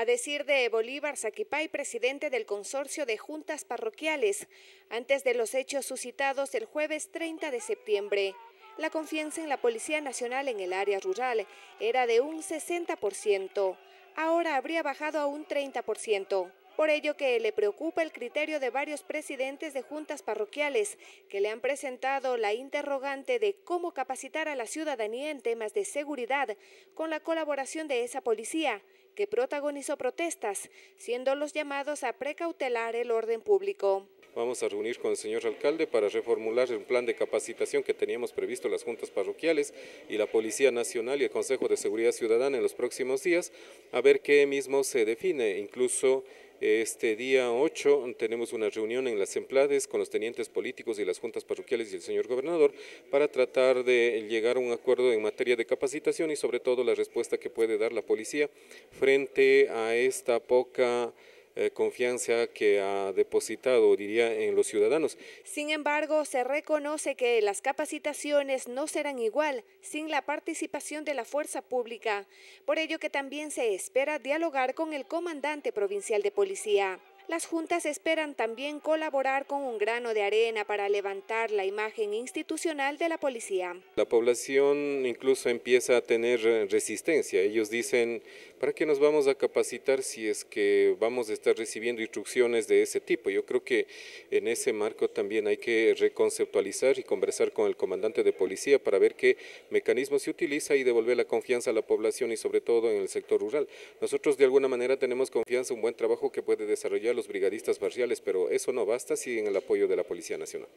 A decir de Bolívar Saquipay, presidente del consorcio de juntas parroquiales, antes de los hechos suscitados el jueves 30 de septiembre, la confianza en la Policía Nacional en el área rural era de un 60%, ahora habría bajado a un 30% por ello que le preocupa el criterio de varios presidentes de juntas parroquiales que le han presentado la interrogante de cómo capacitar a la ciudadanía en temas de seguridad con la colaboración de esa policía que protagonizó protestas, siendo los llamados a precautelar el orden público. Vamos a reunir con el señor alcalde para reformular el plan de capacitación que teníamos previsto las juntas parroquiales y la Policía Nacional y el Consejo de Seguridad Ciudadana en los próximos días, a ver qué mismo se define, incluso este día 8 tenemos una reunión en las emplades con los tenientes políticos y las juntas parroquiales y el señor gobernador para tratar de llegar a un acuerdo en materia de capacitación y sobre todo la respuesta que puede dar la policía frente a esta poca eh, confianza que ha depositado, diría, en los ciudadanos. Sin embargo, se reconoce que las capacitaciones no serán igual sin la participación de la fuerza pública, por ello que también se espera dialogar con el comandante provincial de policía. Las juntas esperan también colaborar con un grano de arena para levantar la imagen institucional de la policía. La población incluso empieza a tener resistencia. Ellos dicen, ¿para qué nos vamos a capacitar si es que vamos a estar recibiendo instrucciones de ese tipo? Yo creo que en ese marco también hay que reconceptualizar y conversar con el comandante de policía para ver qué mecanismos se utiliza y devolver la confianza a la población y sobre todo en el sector rural. Nosotros de alguna manera tenemos confianza, un buen trabajo que puede desarrollar los brigadistas barriales, pero eso no basta sin el apoyo de la Policía Nacional.